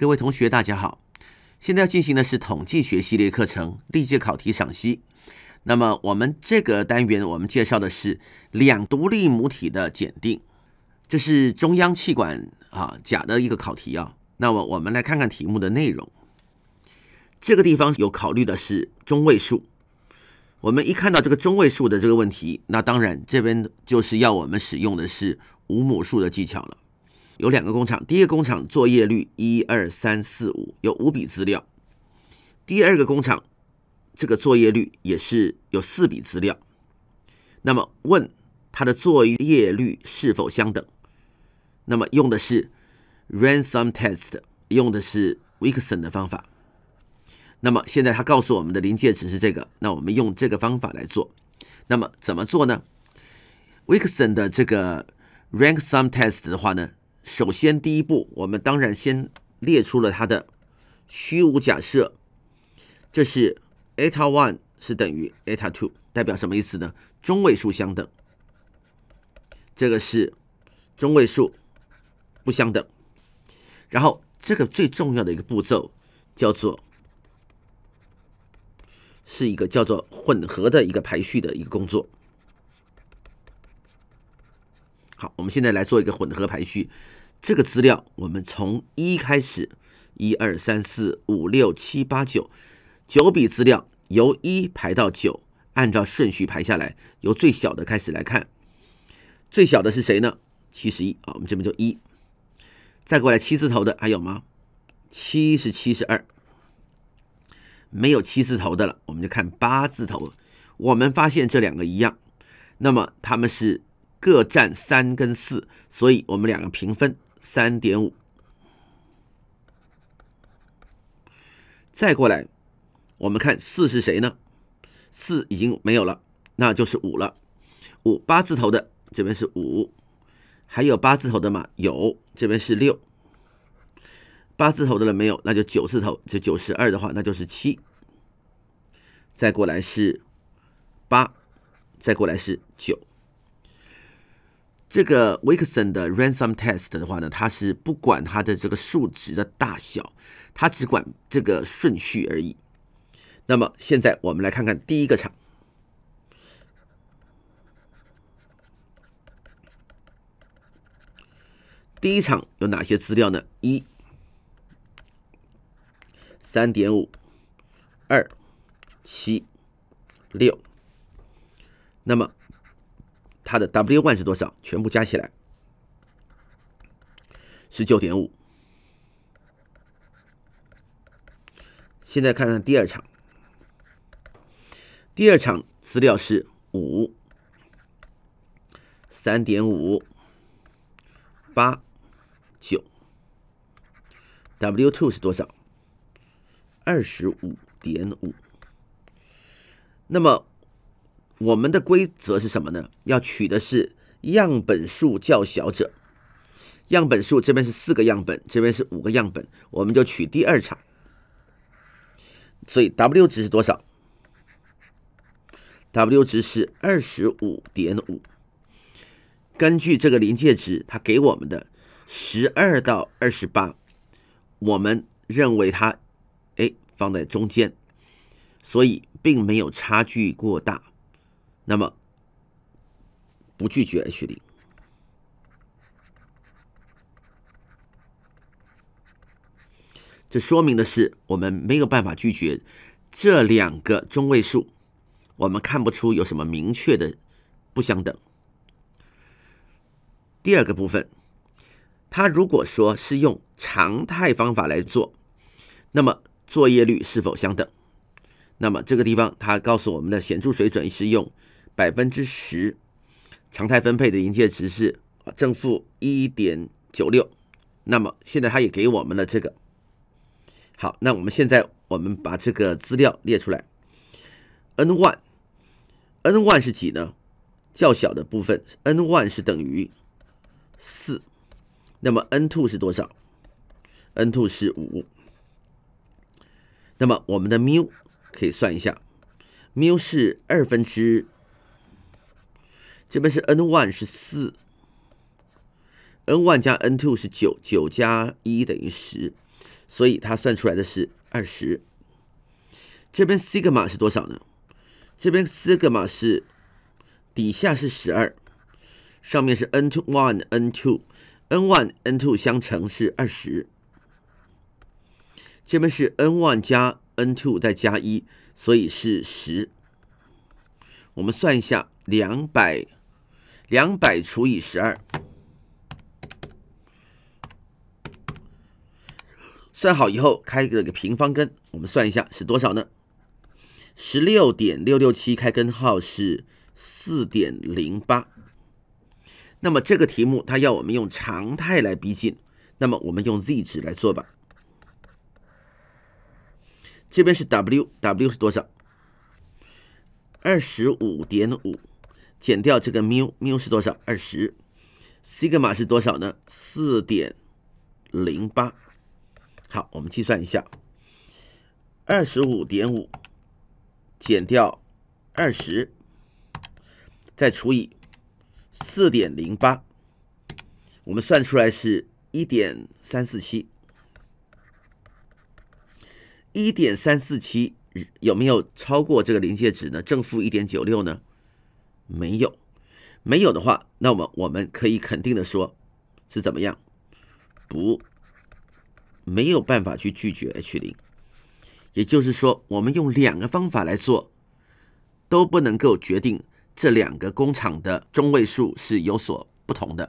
各位同学，大家好！现在要进行的是统计学系列课程历届考题赏析。那么，我们这个单元我们介绍的是两独立母体的检定，这是中央气管啊甲的一个考题啊。那么，我们来看看题目的内容。这个地方有考虑的是中位数。我们一看到这个中位数的这个问题，那当然这边就是要我们使用的是无母数的技巧了。有两个工厂，第一个工厂作业率一二三四五，有五笔资料；第二个工厂这个作业率也是有四笔资料。那么问它的作业率是否相等？那么用的是 r a n s o m test，用的是 w i c s o n 的方法。那么现在他告诉我们的临界值是这个，那我们用这个方法来做。那么怎么做呢 w i c s x o n 的这个 rank sum test 的话呢？首先，第一步，我们当然先列出了它的虚无假设，这是 eta one 是等于 eta two，代表什么意思呢？中位数相等。这个是中位数不相等。然后，这个最重要的一个步骤叫做，是一个叫做混合的一个排序的一个工作。好，我们现在来做一个混合排序。这个资料我们从一开始，一二三四五六七八九，九笔资料由一排到九，按照顺序排下来，由最小的开始来看，最小的是谁呢？七十一啊，我们这边就一，再过来七字头的还有吗？七是七十二，没有七字头的了，我们就看八字头。我们发现这两个一样，那么他们是各占三跟四，所以我们两个平分。三点五，再过来，我们看四是谁呢？四已经没有了，那就是五了。五八字头的，这边是五，还有八字头的吗？有，这边是六。八字头的了没有？那就九字头，就九十二的话，那就是七。再过来是八，再过来是九。这个 w i c k s o n 的 Ransom Test 的话呢，它是不管它的这个数值的大小，它只管这个顺序而已。那么现在我们来看看第一个场，第一场有哪些资料呢？一、三点五、二、七、六，那么。它的 W one 是多少？全部加起来，十九点五。现在看看第二场，第二场资料是五、三点五、八、九。W two 是多少？二十五点五。那么。我们的规则是什么呢？要取的是样本数较小者。样本数这边是四个样本，这边是五个样本，我们就取第二场。所以 W 值是多少？W 值是二十五点五。根据这个临界值，它给我们的十二到二十八，我们认为它哎放在中间，所以并没有差距过大。那么不拒绝 H 零，这说明的是我们没有办法拒绝这两个中位数，我们看不出有什么明确的不相等。第二个部分，它如果说是用常态方法来做，那么作业率是否相等？那么这个地方它告诉我们的显著水准是用。百分之十，常态分配的临界值是啊正负一点九六，那么现在他也给我们了这个。好，那我们现在我们把这个资料列出来。n one，n one 是几呢？较小的部分 n one 是等于四，那么 n two 是多少？n two 是五。那么我们的缪可以算一下，缪是二分之。这边是 n one 是四，n one 加 n two 是九，九加一等于十，所以它算出来的是二十。这边西格玛是多少呢？这边西格玛是底下是十二，上面是 n two one n two，n one n two 相乘是二十。这边是 n one 加 n two 再加一，所以是十。我们算一下两百。两百除以十二，算好以后开个个平方根，我们算一下是多少呢？十六点六六七开根号是四点零八。那么这个题目它要我们用常态来逼近，那么我们用 z 值来做吧。这边是 w，w 是多少？二十五点五。减掉这个缪，缪是多少？二十，西格玛是多少呢？四点零八。好，我们计算一下：二十五点五减掉二十，再除以四点零八，我们算出来是一点三四七。一点三四七有没有超过这个临界值呢？正负一点九六呢？没有，没有的话，那么我们可以肯定的说，是怎么样？不，没有办法去拒绝 H 零，也就是说，我们用两个方法来做，都不能够决定这两个工厂的中位数是有所不同的。